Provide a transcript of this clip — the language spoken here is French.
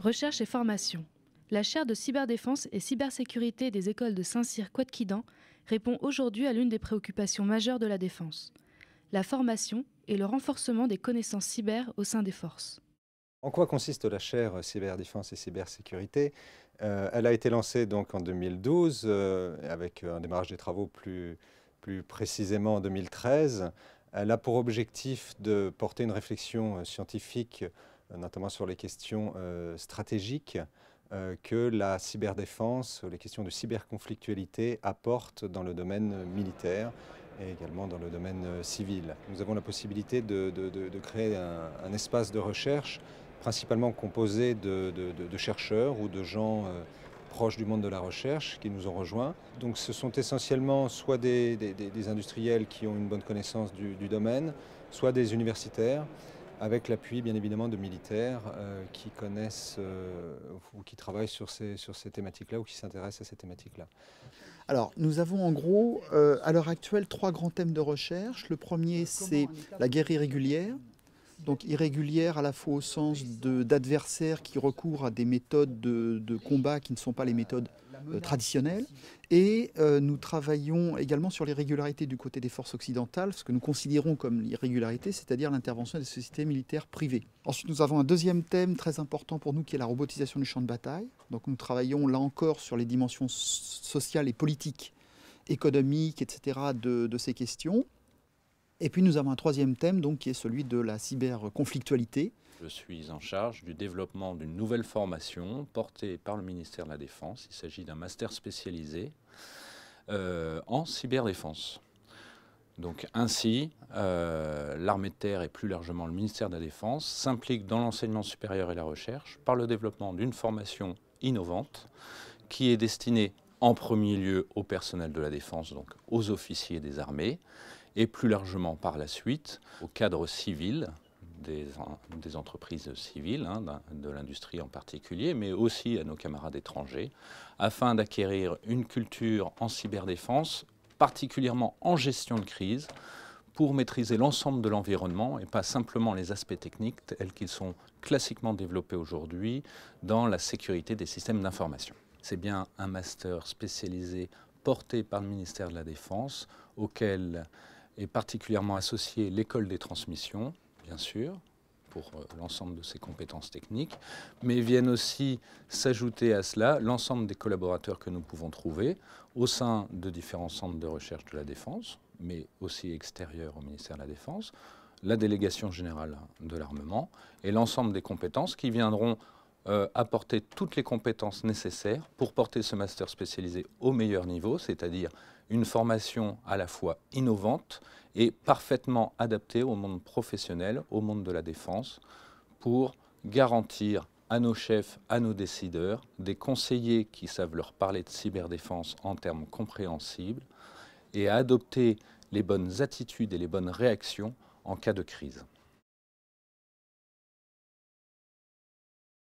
Recherche et formation. La chaire de cyberdéfense et cybersécurité des écoles de saint cyr quadquidan répond aujourd'hui à l'une des préoccupations majeures de la défense, la formation et le renforcement des connaissances cyber au sein des forces. En quoi consiste la chaire cyberdéfense et cybersécurité euh, Elle a été lancée donc en 2012 euh, avec un démarrage des travaux plus, plus précisément en 2013. Elle a pour objectif de porter une réflexion scientifique euh, notamment sur les questions euh, stratégiques euh, que la cyberdéfense, les questions de cyberconflictualité apportent dans le domaine militaire et également dans le domaine civil. Nous avons la possibilité de, créer un, espace de recherche principalement composé de, chercheurs ou de gens proches du monde de la recherche qui nous ont rejoints. Donc ce sont essentiellement soit des, industriels qui ont une bonne connaissance du domaine, soit des universitaires avec l'appui bien évidemment de militaires euh, qui connaissent euh, ou qui travaillent sur ces, sur ces thématiques-là ou qui s'intéressent à ces thématiques-là. Alors, nous avons en gros, euh, à l'heure actuelle, trois grands thèmes de recherche. Le premier, c'est la guerre irrégulière. Donc irrégulière à la fois au sens d'adversaires qui recourent à des méthodes de, de combat qui ne sont pas les méthodes euh, traditionnelle. Et euh, nous travaillons également sur l'irrégularité du côté des forces occidentales, ce que nous considérons comme l'irrégularité, c'est-à-dire l'intervention des sociétés militaires privées. Ensuite, nous avons un deuxième thème très important pour nous qui est la robotisation du champ de bataille. Donc nous travaillons là encore sur les dimensions sociales et politiques économiques, etc., de, ces questions. Et puis nous avons un troisième thème donc, qui est celui de la cyberconflictualité. Je suis en charge du développement d'une nouvelle formation portée par le ministère de la Défense. Il s'agit d'un master spécialisé euh, en cyberdéfense. Donc ainsi, euh, l'armée de terre et plus largement le ministère de la Défense s'implique dans l'enseignement supérieur et la recherche par le développement d'une formation innovante qui est destinée en premier lieu au personnel de la défense, donc aux officiers des armées, et plus largement par la suite au cadre civil des, entreprises civiles, hein, de l'industrie en particulier, mais aussi à nos camarades étrangers, afin d'acquérir une culture en cyberdéfense, particulièrement en gestion de crise, pour maîtriser l'ensemble de l'environnement et pas simplement les aspects techniques tels qu'ils sont classiquement développés aujourd'hui dans la sécurité des systèmes d'information. C'est bien un master spécialisé porté par le ministère de la Défense auquel et particulièrement associée l'école des transmissions, bien sûr, pour euh, l'ensemble de ses compétences techniques, mais viennent aussi s'ajouter à cela l'ensemble des collaborateurs que nous pouvons trouver au sein de différents centres de recherche de la défense, mais aussi extérieurs au ministère de la Défense, la délégation générale de l'armement et l'ensemble des compétences qui viendront euh, apporter toutes les compétences nécessaires pour porter ce master spécialisé au meilleur niveau, c'est-à-dire une formation à la fois innovante et parfaitement adaptée au monde professionnel, au monde de la défense, pour garantir à nos chefs, à nos décideurs, des conseillers qui savent leur parler de cyberdéfense en termes compréhensibles et à adopter les bonnes attitudes et les bonnes réactions en cas de crise.